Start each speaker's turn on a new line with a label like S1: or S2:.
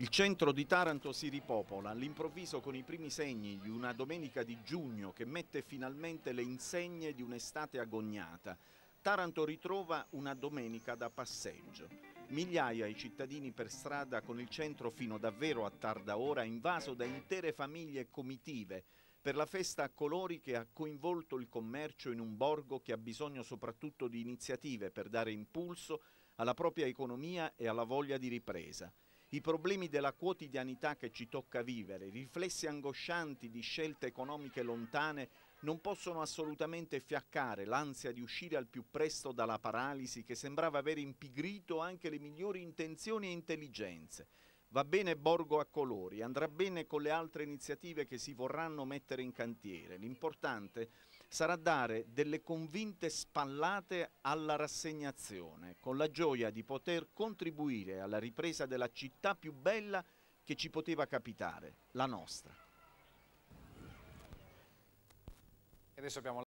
S1: Il centro di Taranto si ripopola all'improvviso con i primi segni di una domenica di giugno che mette finalmente le insegne di un'estate agognata. Taranto ritrova una domenica da passeggio. Migliaia i cittadini per strada con il centro fino davvero a tarda ora invaso da intere famiglie e comitive per la festa a colori che ha coinvolto il commercio in un borgo che ha bisogno soprattutto di iniziative per dare impulso alla propria economia e alla voglia di ripresa. I problemi della quotidianità che ci tocca vivere, i riflessi angoscianti di scelte economiche lontane non possono assolutamente fiaccare l'ansia di uscire al più presto dalla paralisi che sembrava aver impigrito anche le migliori intenzioni e intelligenze. Va bene Borgo a colori, andrà bene con le altre iniziative che si vorranno mettere in cantiere. L'importante è sarà dare delle convinte spallate alla rassegnazione, con la gioia di poter contribuire alla ripresa della città più bella che ci poteva capitare, la nostra. adesso abbiamo